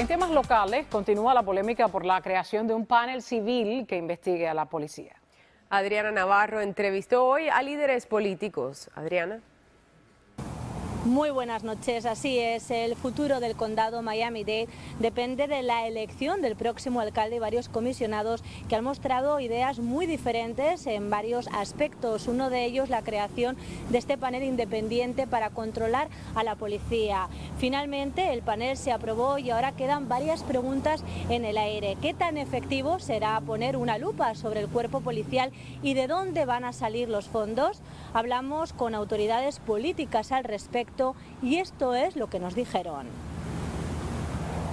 En temas locales, continúa la polémica por la creación de un panel civil que investigue a la policía. Adriana Navarro entrevistó hoy a líderes políticos. Adriana. Muy buenas noches, así es, el futuro del condado Miami-Dade depende de la elección del próximo alcalde y varios comisionados que han mostrado ideas muy diferentes en varios aspectos, uno de ellos la creación de este panel independiente para controlar a la policía. Finalmente el panel se aprobó y ahora quedan varias preguntas en el aire. ¿Qué tan efectivo será poner una lupa sobre el cuerpo policial y de dónde van a salir los fondos? Hablamos con autoridades políticas al respecto y esto es lo que nos dijeron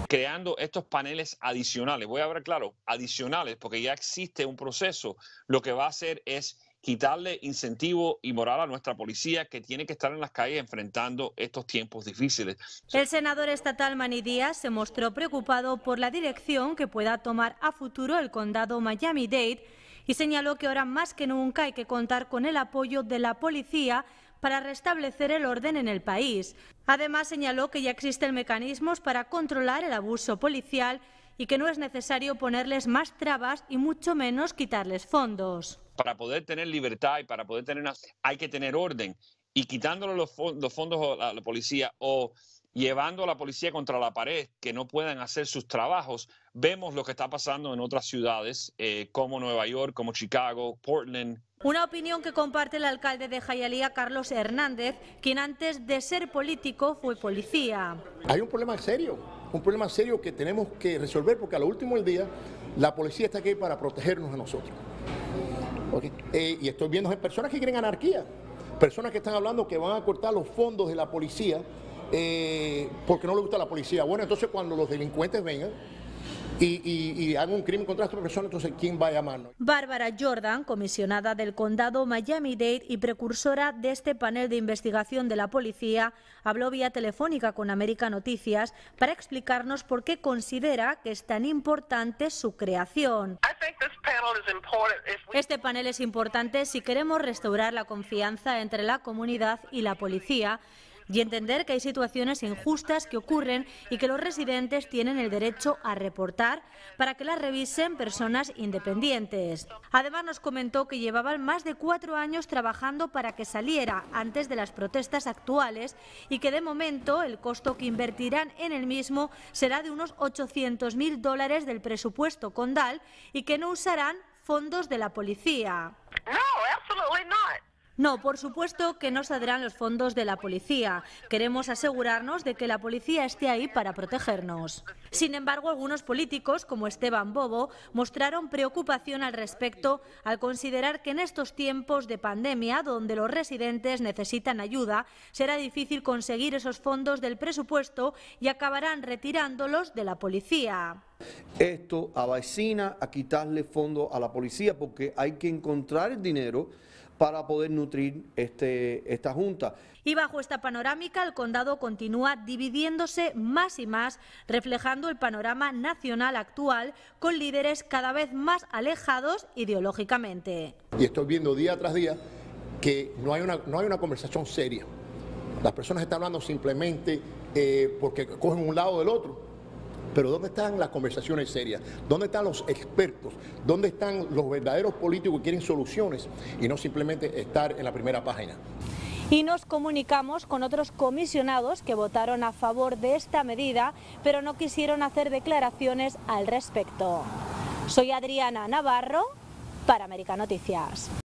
creando estos paneles adicionales. Voy a hablar claro, adicionales, porque ya existe un proceso. Lo que va a hacer es quitarle incentivo y moral a nuestra policía que tiene que estar en las calles enfrentando estos tiempos difíciles. El senador estatal Manny Díaz se mostró preocupado por la dirección que pueda tomar a futuro el condado Miami-Dade y señaló que ahora más que nunca hay que contar con el apoyo de la policía para restablecer el orden en el país. Además, señaló que ya existen mecanismos para controlar el abuso policial y que no es necesario ponerles más trabas y mucho menos quitarles fondos. Para poder tener libertad y para poder tener hay que tener orden y quitándole los, fondos a la policía o llevando a la policía contra la pared, que no puedan hacer sus trabajos, vemos lo que está pasando en otras ciudades eh, como Nueva York, como Chicago, Portland, una opinión que comparte el alcalde de Jayalía, Carlos Hernández, quien antes de ser político fue policía. Hay un problema serio, un problema serio que tenemos que resolver porque a lo último del día la policía está aquí para protegernos a nosotros. Eh, y estoy viendo personas que quieren anarquía, Personas que están hablando que van a cortar los fondos de la policía eh, porque no le gusta la policía. Bueno, entonces cuando los delincuentes vengan, y, y, un crimen contra estas persona, entonces ¿quién va a llamarnos? Bárbara Jordan, comisionada del condado Miami-Dade y precursora de este panel de investigación de la policía, habló vía telefónica con América Noticias para explicarnos por qué considera que es tan importante su creación. Este panel es importante si queremos restaurar la confianza entre la comunidad y la policía y entender que hay situaciones injustas que ocurren y que los residentes tienen el derecho a reportar para que las revisen personas independientes. Además nos comentó que llevaban más de cuatro años trabajando para que saliera antes de las protestas actuales y que de momento el costo que invertirán en el mismo será de unos 800.000 dólares del presupuesto condal y que no usarán fondos de la policía. No, por supuesto que no saldrán los fondos de la policía. Queremos asegurarnos de que la policía esté ahí para protegernos. Sin embargo, algunos políticos, como Esteban Bobo, mostraron preocupación al respecto al considerar que en estos tiempos de pandemia, donde los residentes necesitan ayuda, será difícil conseguir esos fondos del presupuesto y acabarán retirándolos de la policía. Esto avecina a quitarle fondos a la policía porque hay que encontrar el dinero para poder nutrir este, esta Junta. Y bajo esta panorámica, el condado continúa dividiéndose más y más, reflejando el panorama nacional actual, con líderes cada vez más alejados ideológicamente. Y estoy viendo día tras día que no hay una, no hay una conversación seria. Las personas están hablando simplemente eh, porque cogen un lado del otro pero ¿dónde están las conversaciones serias? ¿Dónde están los expertos? ¿Dónde están los verdaderos políticos que quieren soluciones y no simplemente estar en la primera página? y nos comunicamos con otros comisionados que votaron a favor de esta medida, pero no quisieron hacer declaraciones al respecto. Soy Adriana Navarro para América Noticias.